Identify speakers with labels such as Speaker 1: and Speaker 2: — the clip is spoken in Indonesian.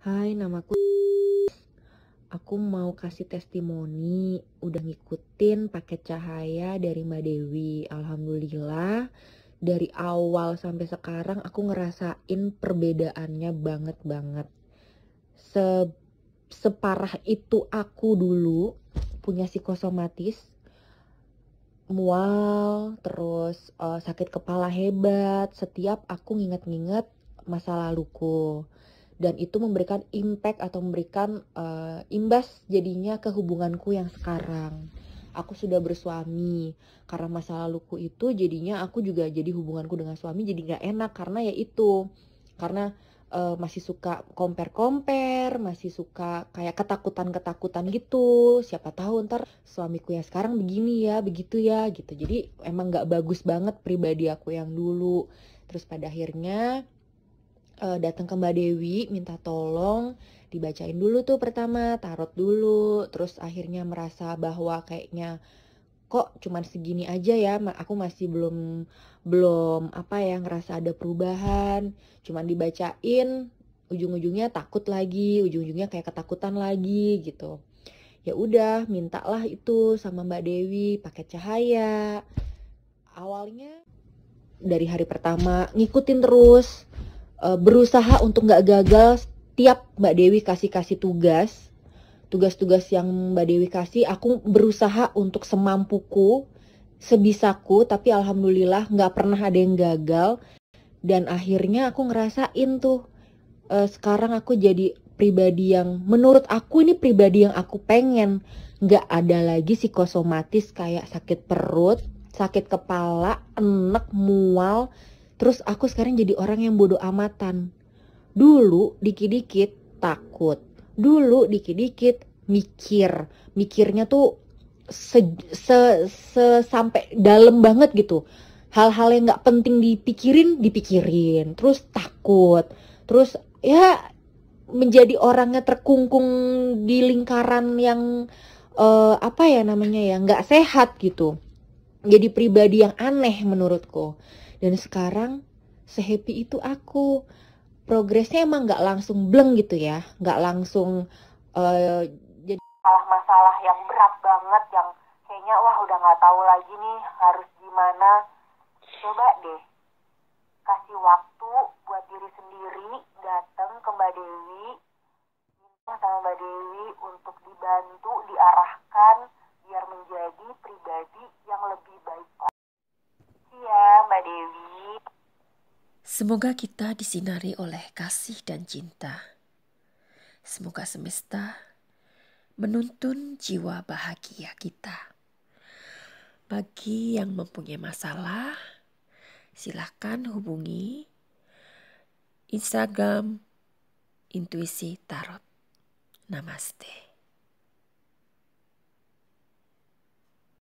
Speaker 1: Hai, namaku. Aku mau kasih testimoni, udah ngikutin paket cahaya dari Mbak Dewi. Alhamdulillah, dari awal sampai sekarang aku ngerasain perbedaannya banget banget. Se separah itu aku dulu punya psikosomatis, mual, terus uh, sakit kepala hebat. Setiap aku nginget-nginget masa laluku dan itu memberikan impact atau memberikan uh, imbas jadinya ke hubunganku yang sekarang. Aku sudah bersuami karena masa laluku itu jadinya aku juga jadi hubunganku dengan suami jadi nggak enak karena ya itu karena uh, masih suka compare compare masih suka kayak ketakutan ketakutan gitu siapa tahu ntar suamiku yang sekarang begini ya begitu ya gitu jadi emang nggak bagus banget pribadi aku yang dulu terus pada akhirnya uh, eh, datang ke Mbak Dewi minta tolong dibacain dulu tuh pertama tarot dulu terus akhirnya merasa bahwa kayaknya kok cuman segini aja ya aku masih belum belum apa ya ngerasa ada perubahan cuman dibacain ujung-ujungnya takut lagi ujung-ujungnya kayak ketakutan lagi gitu ya udah mintalah itu sama Mbak Dewi pakai cahaya awalnya dari hari pertama ngikutin terus uh, berusaha untuk nggak gagal setiap Mbak Dewi kasih-kasih tugas tugas-tugas yang Mbak Dewi kasih aku berusaha untuk semampuku sebisaku tapi alhamdulillah nggak pernah ada yang gagal dan akhirnya aku ngerasain tuh uh, sekarang aku jadi pribadi yang menurut aku ini pribadi yang aku pengen nggak ada lagi psikosomatis kayak sakit perut sakit kepala enek mual Terus aku sekarang jadi orang yang bodoh amatan. Dulu dikit-dikit takut. Dulu dikit-dikit mikir. Mikirnya tuh se, se, se sampai dalam banget gitu. Hal-hal yang gak penting dipikirin, dipikirin. Terus takut. Terus ya menjadi orangnya terkungkung di lingkaran yang uh, apa ya namanya ya nggak sehat gitu jadi pribadi yang aneh menurutku dan sekarang sehappy itu aku progresnya emang nggak langsung bleng gitu ya nggak langsung uh, jadi masalah-masalah
Speaker 2: yang berat banget yang kayaknya wah udah nggak tahu lagi nih harus gimana coba deh kasih waktu buat diri sendiri datang ke Mbak Dewi sama Mbak Dewi untuk dibantu diarahkan
Speaker 1: Semoga kita disinari oleh kasih dan cinta. Semoga semesta menuntun jiwa bahagia kita. Bagi yang mempunyai masalah, silahkan hubungi Instagram Intuisi Tarot. Namaste.